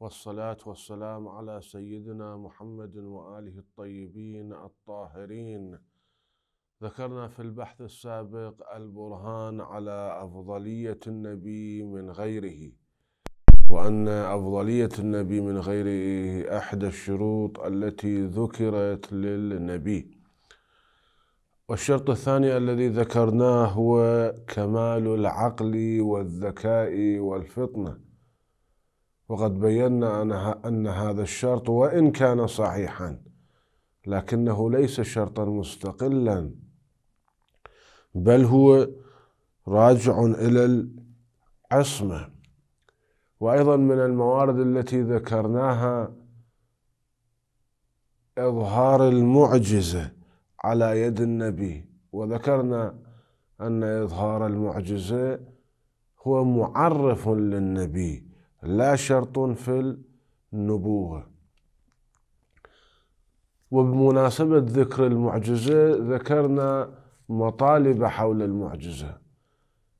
والصلاة والسلام على سيدنا محمد وآله الطيبين الطاهرين ذكرنا في البحث السابق البرهان على أفضلية النبي من غيره وأن أفضلية النبي من غيره أحد الشروط التي ذكرت للنبي والشرط الثاني الذي ذكرناه هو كمال العقل والذكاء والفطنه وقد بينا أن هذا الشرط وإن كان صحيحا لكنه ليس شرطا مستقلا بل هو راجع إلى العصمة وأيضا من الموارد التي ذكرناها إظهار المعجزة على يد النبي وذكرنا أن إظهار المعجزة هو معرف للنبي لا شرط في النبوة وبمناسبة ذكر المعجزة ذكرنا مطالب حول المعجزة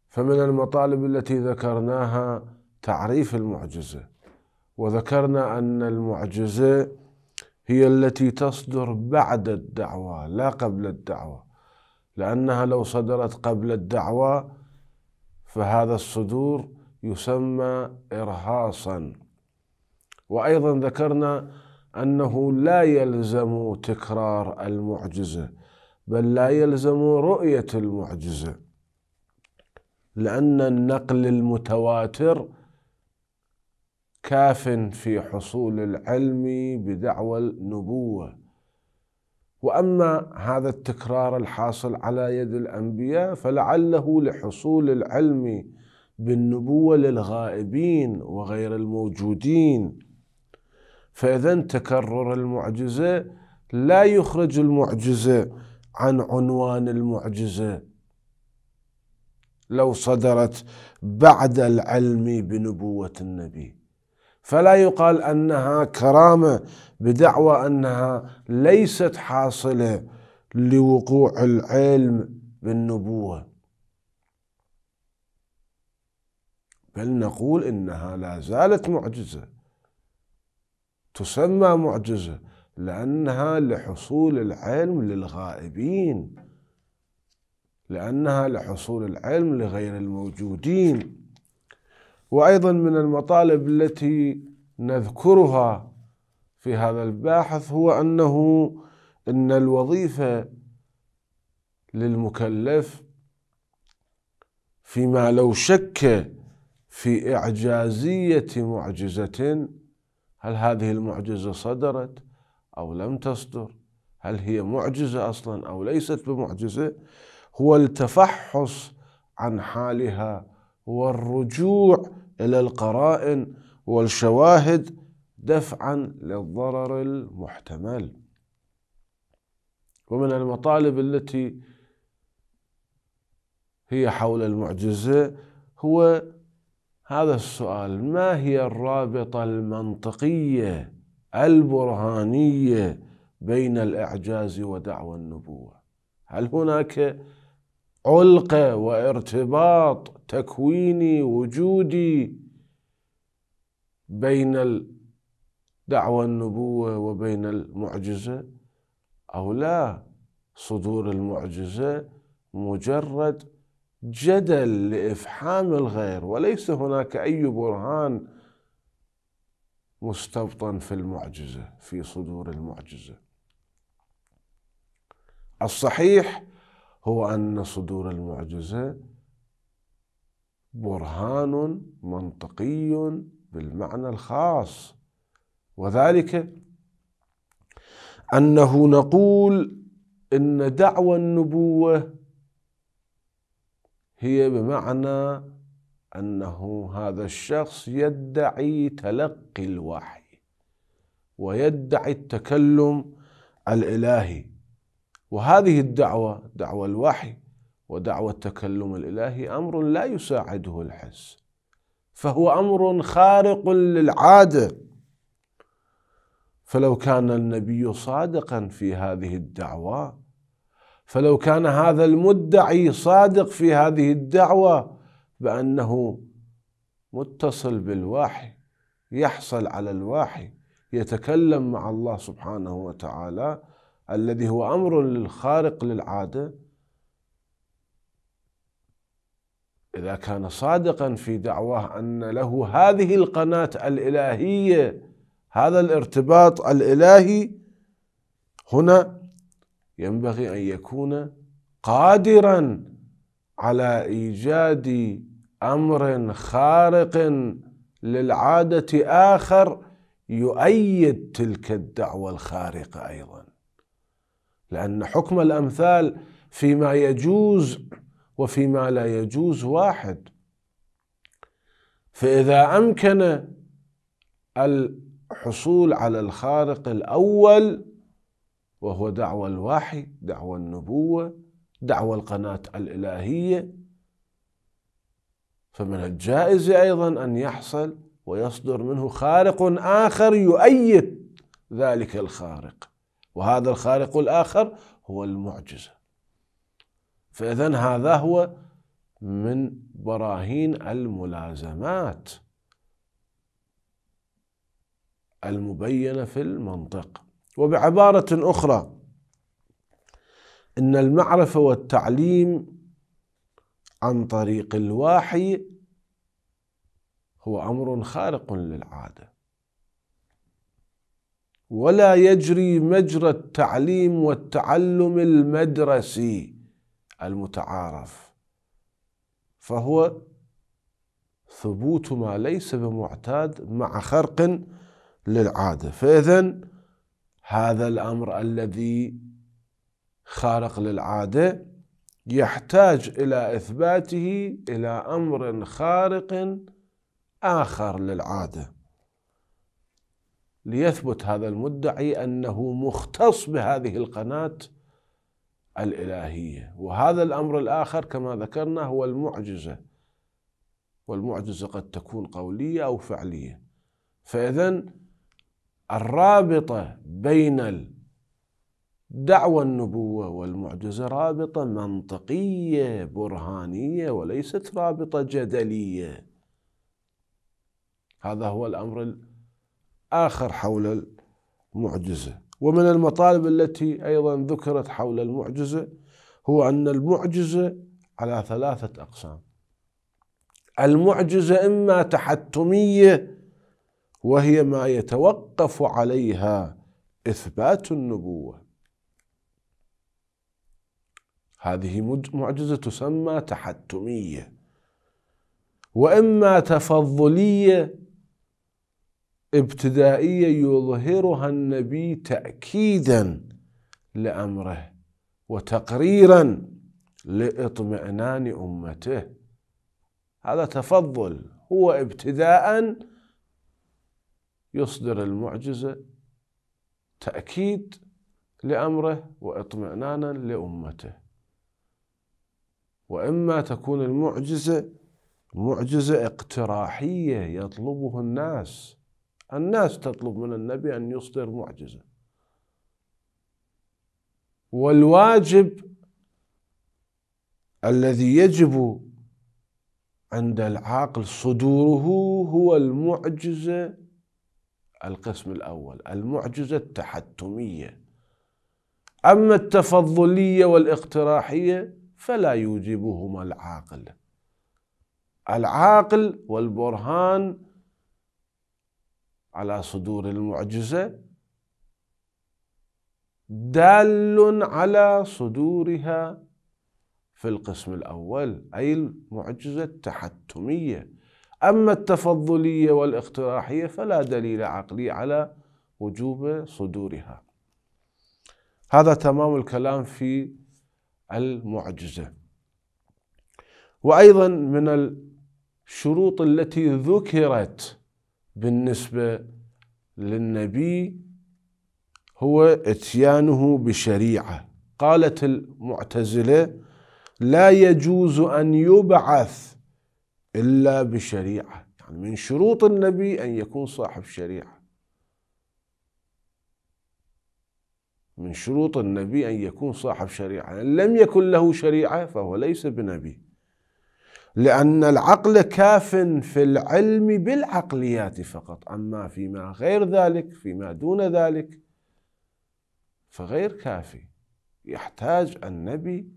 فمن المطالب التي ذكرناها تعريف المعجزة وذكرنا أن المعجزة هي التي تصدر بعد الدعوة لا قبل الدعوة لأنها لو صدرت قبل الدعوة فهذا الصدور يسمى إرهاصا وأيضا ذكرنا أنه لا يلزم تكرار المعجزة بل لا يلزم رؤية المعجزة لأن النقل المتواتر كاف في حصول العلم بدعوى النبوة وأما هذا التكرار الحاصل على يد الأنبياء فلعله لحصول العلم بالنبوة للغائبين وغير الموجودين فإذا تكرر المعجزة لا يخرج المعجزة عن عنوان المعجزة لو صدرت بعد العلم بنبوة النبي فلا يقال أنها كرامة بدعوى أنها ليست حاصلة لوقوع العلم بالنبوة بل نقول إنها لا زالت معجزة تسمى معجزة لأنها لحصول العلم للغائبين لأنها لحصول العلم لغير الموجودين وأيضا من المطالب التي نذكرها في هذا الباحث هو أنه أن الوظيفة للمكلف فيما لو شك في إعجازية معجزة هل هذه المعجزة صدرت أو لم تصدر هل هي معجزة أصلا أو ليست بمعجزة هو التفحص عن حالها والرجوع إلى القرائن والشواهد دفعا للضرر المحتمل ومن المطالب التي هي حول المعجزة هو هذا السؤال ما هي الرابطة المنطقية البرهانية بين الإعجاز ودعوى النبوة هل هناك علقة وارتباط تكويني وجودي بين دعوى النبوة وبين المعجزة أو لا صدور المعجزة مجرد جدل لافحام الغير وليس هناك اي برهان مستبطن في المعجزه في صدور المعجزه الصحيح هو ان صدور المعجزه برهان منطقي بالمعنى الخاص وذلك انه نقول ان دعوى النبوه هي بمعنى انه هذا الشخص يدعي تلقي الوحي ويدعي التكلم الالهي وهذه الدعوه دعوه الوحي ودعوه التكلم الالهي امر لا يساعده الحس فهو امر خارق للعاده فلو كان النبي صادقا في هذه الدعوه فلو كان هذا المدعي صادق في هذه الدعوة بأنه متصل بالواحي يحصل على الواحي يتكلم مع الله سبحانه وتعالى الذي هو أمر للخارق للعادة إذا كان صادقا في دعواه أن له هذه القناة الإلهية هذا الارتباط الإلهي هنا ينبغي أن يكون قادرا على إيجاد أمر خارق للعادة آخر يؤيد تلك الدعوة الخارقة أيضا لأن حكم الأمثال فيما يجوز وفيما لا يجوز واحد فإذا أمكن الحصول على الخارق الأول وهو دعوى الوحي دعوى النبوة دعوى القناة الإلهية فمن الجائز أيضا أن يحصل ويصدر منه خارق آخر يؤيد ذلك الخارق وهذا الخارق الآخر هو المعجزة فإذا هذا هو من براهين الملازمات المبينة في المنطق وبعبارة أخرى إن المعرفة والتعليم عن طريق الوحي هو أمر خارق للعادة ولا يجري مجرى التعليم والتعلم المدرسي المتعارف فهو ثبوت ما ليس بمعتاد مع خرق للعادة فإذا هذا الامر الذي خارق للعاده يحتاج الى اثباته الى امر خارق اخر للعاده ليثبت هذا المدعي انه مختص بهذه القناه الالهيه وهذا الامر الاخر كما ذكرنا هو المعجزه والمعجزه قد تكون قوليه او فعليه فاذا الرابطة بين دعوى النبوة والمعجزة رابطة منطقية برهانية وليست رابطة جدلية هذا هو الأمر الآخر حول المعجزة ومن المطالب التي أيضا ذكرت حول المعجزة هو أن المعجزة على ثلاثة أقسام المعجزة إما تحتمية وهي ما يتوقف عليها إثبات النبوة هذه معجزة تسمى تحتمية وإما تفضلية ابتدائية يظهرها النبي تأكيدا لأمره وتقريرا لإطمئنان أمته هذا تفضل هو ابتداء يصدر المعجزة تأكيد لأمره واطمئنانا لأمته وإما تكون المعجزة معجزة اقتراحية يطلبه الناس الناس تطلب من النبي أن يصدر معجزة والواجب الذي يجب عند العاقل صدوره هو المعجزة القسم الأول المعجزة التحتمية أما التفضلية والاقتراحية فلا يوجبهما العاقل العاقل والبرهان على صدور المعجزة دال على صدورها في القسم الأول أي المعجزة التحتمية أما التفضلية والاقتراحية فلا دليل عقلي على وجوب صدورها هذا تمام الكلام في المعجزة وأيضا من الشروط التي ذكرت بالنسبة للنبي هو اتيانه بشريعة قالت المعتزلة لا يجوز أن يبعث إلا بشريعة يعني من شروط النبي أن يكون صاحب شريعة من شروط النبي أن يكون صاحب شريعة إن لم يكن له شريعة فهو ليس بنبي لأن العقل كاف في العلم بالعقليات فقط أما فيما غير ذلك فيما دون ذلك فغير كافي يحتاج النبي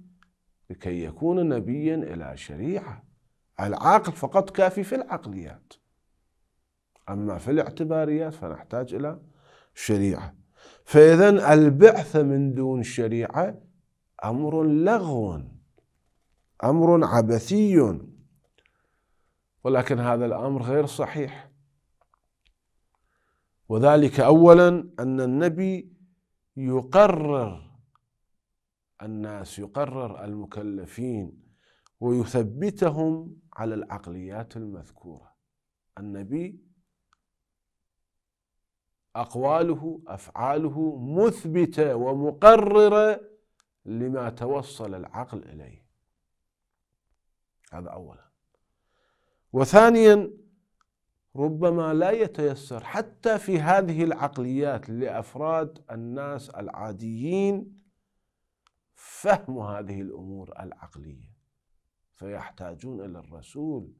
لكي يكون نبيا إلى شريعة العقل فقط كافي في العقليات أما في الاعتباريات فنحتاج إلى شريعة فإذا البعث من دون شريعة أمر لغو أمر عبثي ولكن هذا الأمر غير صحيح وذلك أولا أن النبي يقرر الناس يقرر المكلفين ويثبتهم على العقليات المذكورة النبي أقواله أفعاله مثبتة ومقررة لما توصل العقل إليه هذا أولا وثانيا ربما لا يتيسر حتى في هذه العقليات لأفراد الناس العاديين فهم هذه الأمور العقلية فيحتاجون الى الرسول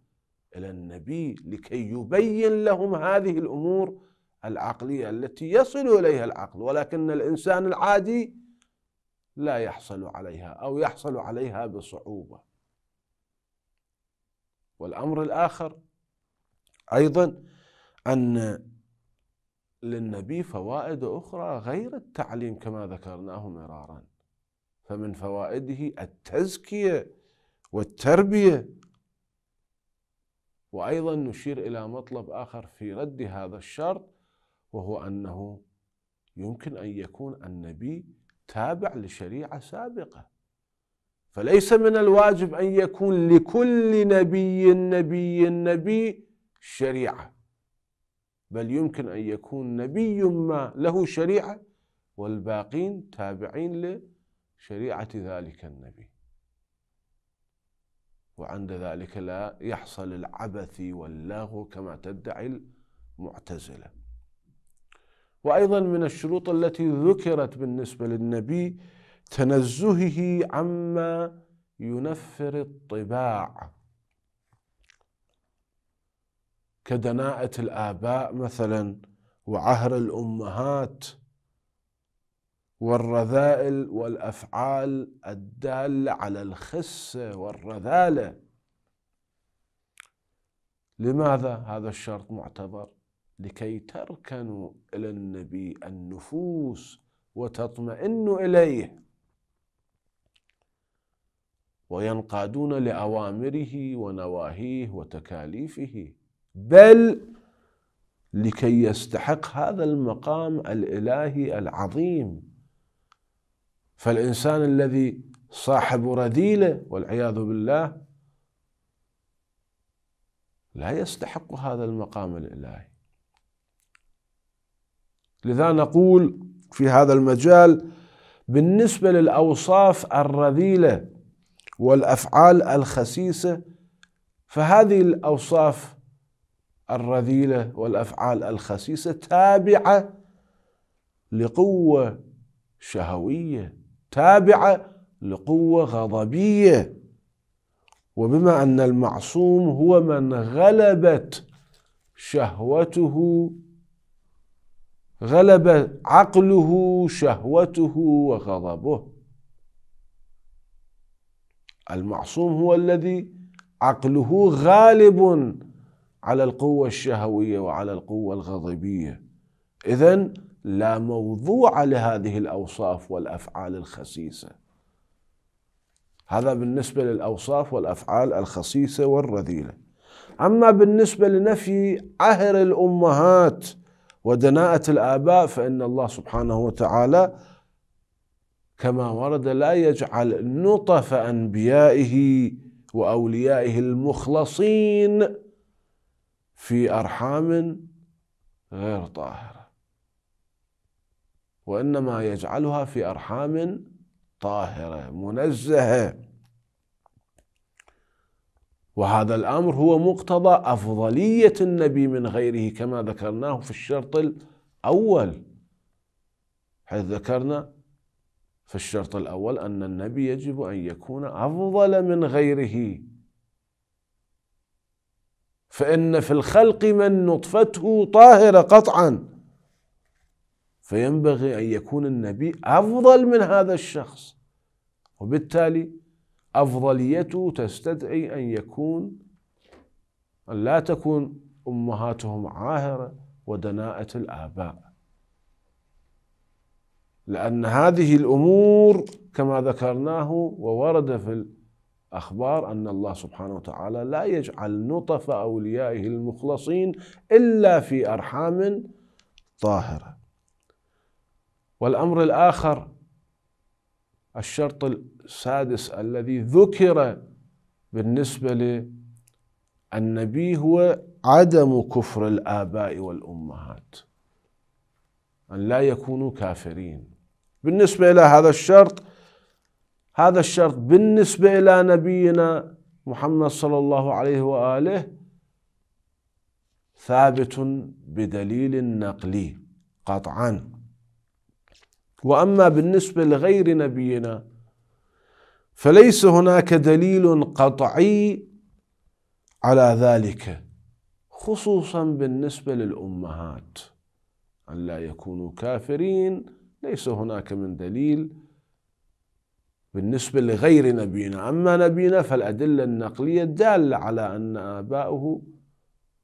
الى النبي لكي يبين لهم هذه الامور العقليه التي يصل اليها العقل ولكن الانسان العادي لا يحصل عليها او يحصل عليها بصعوبه والامر الاخر ايضا ان للنبي فوائد اخرى غير التعليم كما ذكرناه مرارا فمن فوائده التزكيه والتربيه وايضا نشير الى مطلب اخر في رد هذا الشرط وهو انه يمكن ان يكون النبي تابع لشريعه سابقه فليس من الواجب ان يكون لكل نبي نبي نبي شريعه بل يمكن ان يكون نبي ما له شريعه والباقين تابعين لشريعه ذلك النبي وعند ذلك لا يحصل العبث واللغو كما تدعي المعتزله وايضا من الشروط التي ذكرت بالنسبه للنبي تنزهه عما ينفر الطباع كدناءه الاباء مثلا وعهر الامهات والرذائل والافعال الداله على الخسه والرذاله لماذا هذا الشرط معتبر لكي تركنوا الى النبي النفوس وتطمئن اليه وينقادون لاوامره ونواهيه وتكاليفه بل لكي يستحق هذا المقام الالهي العظيم فالإنسان الذي صاحب رذيلة والعياذ بالله لا يستحق هذا المقام الإلهي لذا نقول في هذا المجال بالنسبة للأوصاف الرذيلة والأفعال الخسيسة فهذه الأوصاف الرذيلة والأفعال الخسيسة تابعة لقوة شهوية تابعة لقوة غضبية وبما أن المعصوم هو من غلبت شهوته غلب عقله شهوته وغضبه المعصوم هو الذي عقله غالب على القوة الشهوية وعلى القوة الغضبية إذن لا موضوع لهذه الاوصاف والافعال الخسيسه هذا بالنسبه للاوصاف والافعال الخسيسه والرذيله اما بالنسبه لنفي عهر الامهات ودناءه الاباء فان الله سبحانه وتعالى كما ورد لا يجعل نطف انبيائه واوليائه المخلصين في ارحام غير طاهره وإنما يجعلها في أرحام طاهرة منزهة وهذا الأمر هو مقتضى أفضلية النبي من غيره كما ذكرناه في الشرط الأول حيث ذكرنا في الشرط الأول أن النبي يجب أن يكون أفضل من غيره فإن في الخلق من نطفته طاهرة قطعا فينبغي أن يكون النبي أفضل من هذا الشخص وبالتالي أفضليته تستدعي أن يكون أن لا تكون أمهاتهم عاهرة ودناءة الآباء لأن هذه الأمور كما ذكرناه وورد في الأخبار أن الله سبحانه وتعالى لا يجعل نطف أوليائه المخلصين إلا في أرحام طاهرة والأمر الآخر الشرط السادس الذي ذكر بالنسبة للنبي هو عدم كفر الآباء والأمهات أن لا يكونوا كافرين بالنسبة إلى هذا الشرط هذا الشرط بالنسبة إلى نبينا محمد صلى الله عليه وآله ثابت بدليل نقلي قطعا واما بالنسبه لغير نبينا فليس هناك دليل قطعي على ذلك خصوصا بالنسبه للامهات ان لا يكونوا كافرين ليس هناك من دليل بالنسبة لغير نبينا أما نبينا فالأدلة النقلية الدالة على أن آباؤه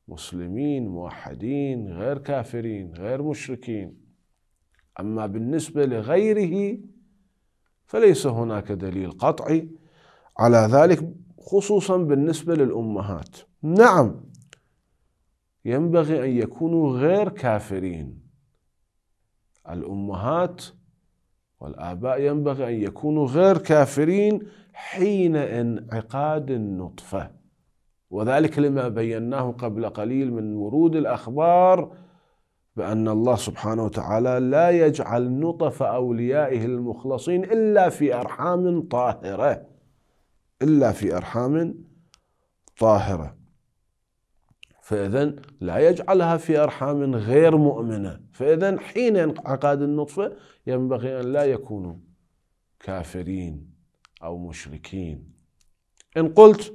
مسلمين موحدين غير كافرين غير مشركين أما بالنسبة لغيره فليس هناك دليل قطعي على ذلك خصوصا بالنسبة للأمهات نعم ينبغي أن يكونوا غير كافرين الأمهات والآباء ينبغي أن يكونوا غير كافرين حين انعقاد النطفة وذلك لما بيناه قبل قليل من ورود الأخبار بأن الله سبحانه وتعالى لا يجعل نطف أوليائه المخلصين إلا في أرحام طاهرة إلا في أرحام طاهرة فإذا لا يجعلها في أرحام غير مؤمنة فإذا حين انعقاد النطفة ينبغي أن لا يكونوا كافرين أو مشركين إن قلت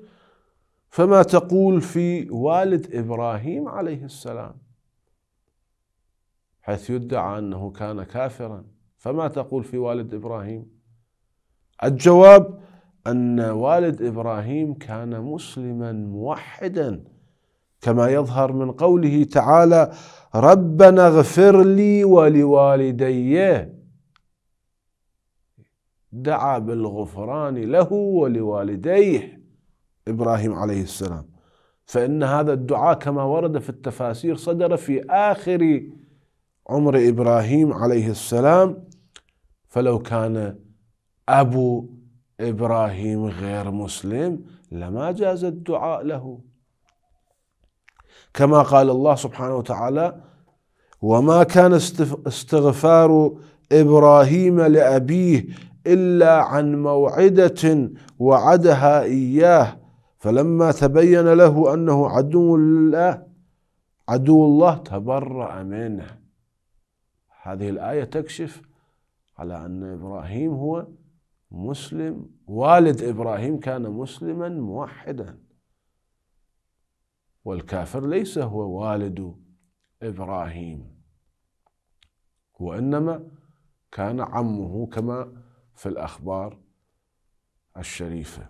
فما تقول في والد إبراهيم عليه السلام حيث يدعى أنه كان كافرا فما تقول في والد إبراهيم الجواب أن والد إبراهيم كان مسلما موحدا كما يظهر من قوله تعالى ربنا اغفر لي ولوالدي دعا بالغفران له ولوالديه إبراهيم عليه السلام فإن هذا الدعاء كما ورد في التفاسير صدر في آخر عمر إبراهيم عليه السلام فلو كان أبو إبراهيم غير مسلم لما جاز الدعاء له كما قال الله سبحانه وتعالى وما كان استغفار إبراهيم لأبيه إلا عن موعدة وعدها إياه فلما تبين له أنه عدو الله عدو الله تبرأ منه هذه الآية تكشف على أن إبراهيم هو مسلم والد إبراهيم كان مسلما موحدا والكافر ليس هو والد إبراهيم وإنما كان عمه كما في الأخبار الشريفة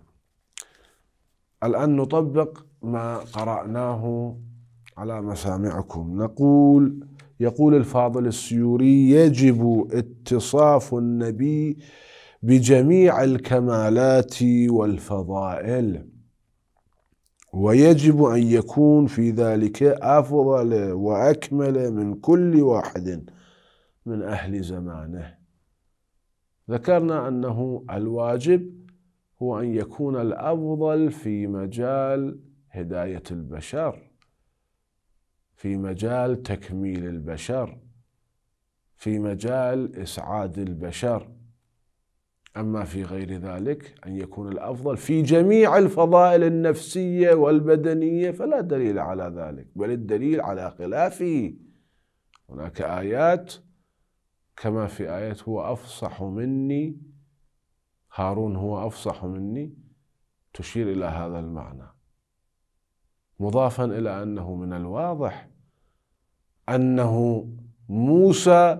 الآن نطبق ما قرأناه على مسامعكم نقول يقول الفاضل السيوري يجب اتصاف النبي بجميع الكمالات والفضائل ويجب أن يكون في ذلك أفضل وأكمل من كل واحد من أهل زمانه ذكرنا أنه الواجب هو أن يكون الأفضل في مجال هداية البشر في مجال تكميل البشر في مجال إسعاد البشر أما في غير ذلك أن يكون الأفضل في جميع الفضائل النفسية والبدنية فلا دليل على ذلك بل الدليل على خلافه هناك آيات كما في آية هو أفصح مني هارون هو أفصح مني تشير إلى هذا المعنى مضافا إلى أنه من الواضح أنه موسى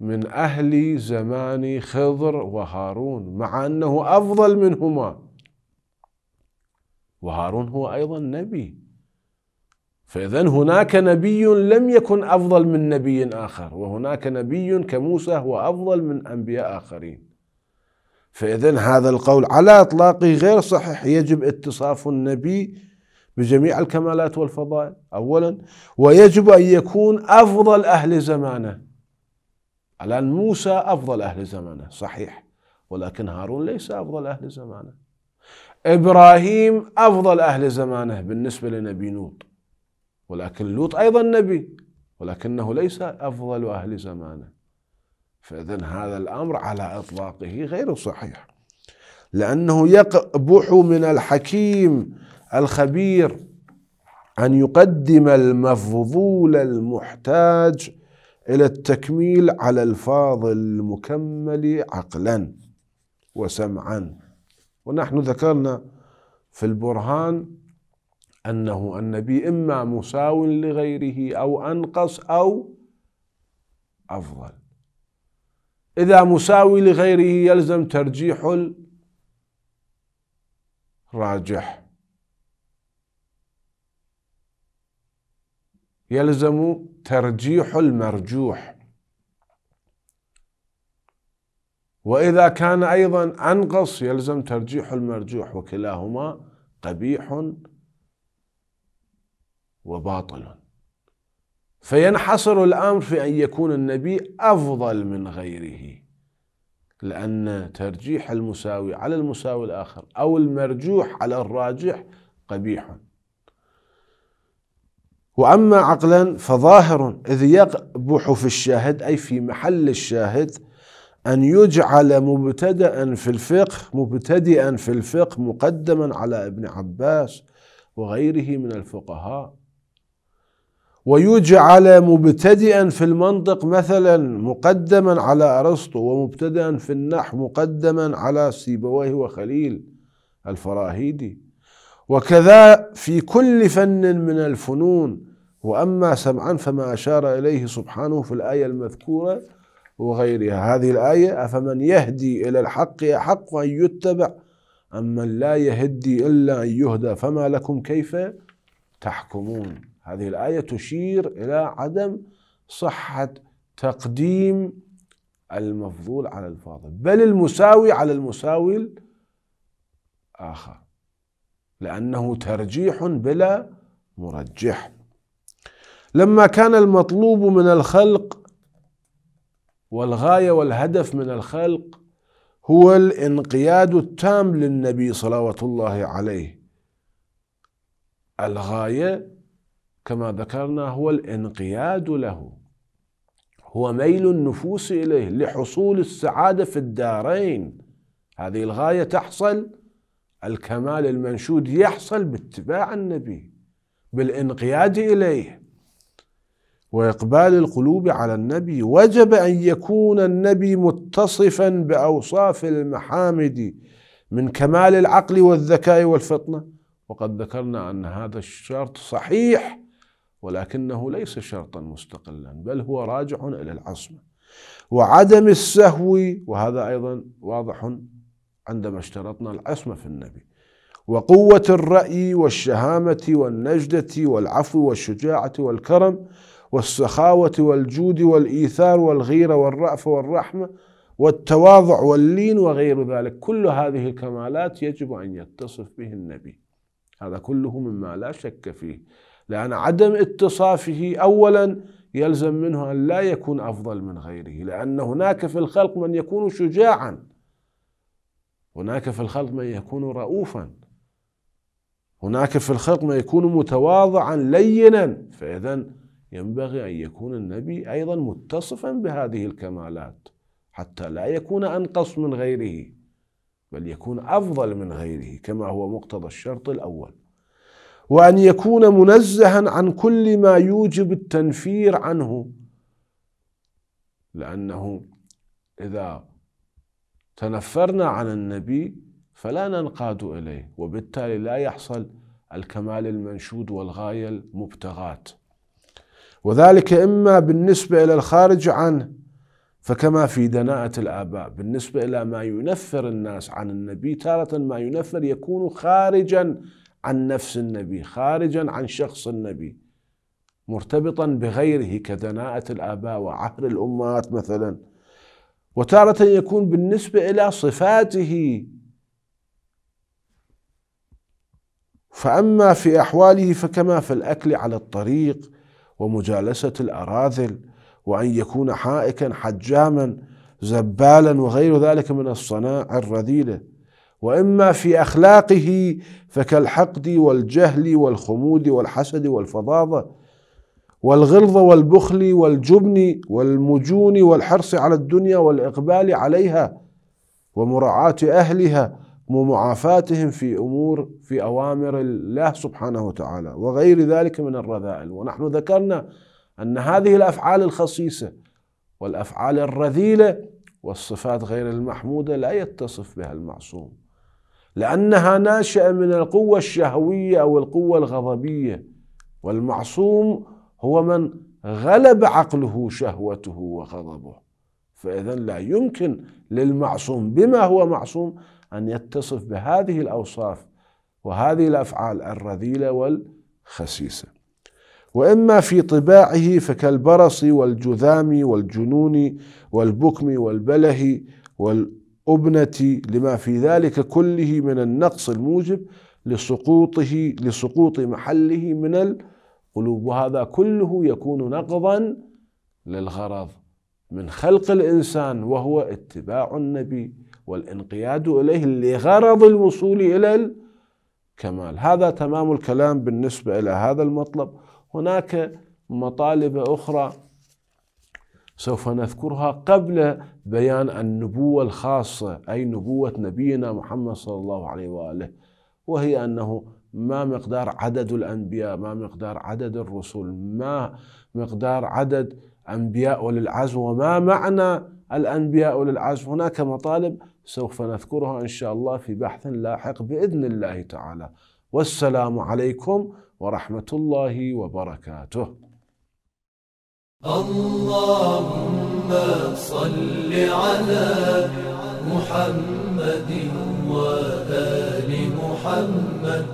من أهل زمان خضر وهارون مع أنه أفضل منهما وهارون هو أيضا نبي فإذا هناك نبي لم يكن أفضل من نبي آخر وهناك نبي كموسى هو أفضل من أنبياء آخرين فإذا هذا القول على إطلاقه غير صحيح يجب اتصاف النبي بجميع الكمالات والفضائل أولا ويجب أن يكون أفضل أهل زمانه الآن موسى أفضل أهل زمانه صحيح ولكن هارون ليس أفضل أهل زمانه إبراهيم أفضل أهل زمانه بالنسبة لنبي لوط ولكن لوط أيضا نبي ولكنه ليس أفضل أهل زمانه فإذا هذا الأمر على إطلاقه غير صحيح لأنه يقبح من الحكيم الخبير أن يقدم المفضول المحتاج إلى التكميل على الفاضل المكمل عقلا وسمعا ونحن ذكرنا في البرهان أنه النبي إما مساو لغيره أو أنقص أو أفضل إذا مساوي لغيره يلزم ترجيح الراجح يلزم ترجيح المرجوح وإذا كان أيضا أنقص يلزم ترجيح المرجوح وكلاهما قبيح وباطل فينحصر الأمر في أن يكون النبي أفضل من غيره لأن ترجيح المساوي على المساوي الآخر أو المرجوح على الراجح قبيح وأما عقلا فظاهر إذ يقبح في الشاهد أي في محل الشاهد أن يجعل مبتدأ في الفقه مبتدئا في الفقه مقدما على ابن عباس وغيره من الفقهاء ويجعل مبتدئا في المنطق مثلا مقدما على أرسطو ومبتدئا في النحو مقدما على سيبويه وخليل الفراهيدي وكذا في كل فن من الفنون وأما سمعا فما أشار إليه سبحانه في الآية المذكورة وغيرها هذه الآية أفمن يهدي إلى الحق أحق أن يتبع أما لا يهدي إلا أن يهدى فما لكم كيف تحكمون هذه الآية تشير إلى عدم صحة تقديم المفضول على الفاضل بل المساوي على المساوي الآخر لأنه ترجيح بلا مرجح لما كان المطلوب من الخلق والغاية والهدف من الخلق هو الانقياد التام للنبي صلوات الله عليه الغاية كما ذكرنا هو الانقياد له هو ميل النفوس إليه لحصول السعادة في الدارين هذه الغاية تحصل الكمال المنشود يحصل باتباع النبي بالانقياد اليه واقبال القلوب على النبي وجب ان يكون النبي متصفا باوصاف المحامد من كمال العقل والذكاء والفطنه وقد ذكرنا ان هذا الشرط صحيح ولكنه ليس شرطا مستقلا بل هو راجع الى العصمه وعدم السهو وهذا ايضا واضح عندما اشترطنا العصمة في النبي وقوة الرأي والشهامة والنجدة والعفو والشجاعة والكرم والسخاوة والجود والإيثار والغيرة والرأفة والرحمة والتواضع واللين وغير ذلك كل هذه الكمالات يجب أن يتصف به النبي هذا كله مما لا شك فيه لأن عدم اتصافه أولا يلزم منه أن لا يكون أفضل من غيره لأن هناك في الخلق من يكون شجاعاً هناك في الخلق من يكون رؤوفا هناك في الخلق من يكون متواضعا لينا فإذا ينبغي أن يكون النبي أيضا متصفا بهذه الكمالات حتى لا يكون أنقص من غيره بل يكون أفضل من غيره كما هو مقتضى الشرط الأول وأن يكون منزها عن كل ما يوجب التنفير عنه لأنه إذا تنفرنا عن النبي فلا ننقاد إليه وبالتالي لا يحصل الكمال المنشود والغاية المبتغات وذلك إما بالنسبة إلى الخارج عنه فكما في دناءة الآباء بالنسبة إلى ما ينفر الناس عن النبي تارة ما ينفر يكون خارجا عن نفس النبي خارجا عن شخص النبي مرتبطا بغيره كدناءة الآباء وعهر الأمهات مثلا وتارة يكون بالنسبة إلى صفاته فأما في أحواله فكما في الأكل على الطريق ومجالسة الأراذل وأن يكون حائكا حجاما زبالا وغير ذلك من الصناع الرذيلة وإما في أخلاقه فكالحقد والجهل والخمود والحسد والفظاظة والغلظ والبخل والجبن والمجون والحرص على الدنيا والإقبال عليها ومراعاة أهلها ومعافاتهم في أمور في أوامر الله سبحانه وتعالى وغير ذلك من الرذائل ونحن ذكرنا أن هذه الأفعال الخصيصة والأفعال الرذيلة والصفات غير المحمودة لا يتصف بها المعصوم لأنها ناشئة من القوة الشهوية أو القوة الغضبية والمعصوم هو من غلب عقله شهوته وغضبه فإذا لا يمكن للمعصوم بما هو معصوم أن يتصف بهذه الأوصاف وهذه الأفعال الرذيلة والخسيسة وإما في طباعه فكالبرص والجذام والجنون والبكم والبله والأبنة لما في ذلك كله من النقص الموجب لسقوطه لسقوط محله من قلوب وهذا كله يكون نقضا للغرض من خلق الإنسان وهو اتباع النبي والانقياد إليه لغرض الوصول إلى الكمال هذا تمام الكلام بالنسبة إلى هذا المطلب هناك مطالب أخرى سوف نذكرها قبل بيان النبوة الخاصة أي نبوة نبينا محمد صلى الله عليه وآله وهي أنه ما مقدار عدد الأنبياء ما مقدار عدد الرسل ما مقدار عدد أنبياء أولي العزم وما معنى الأنبياء أولي العزم هناك مطالب سوف نذكرها إن شاء الله في بحث لاحق بإذن الله تعالى والسلام عليكم ورحمة الله وبركاته اللهم صل على محمد وآل محمد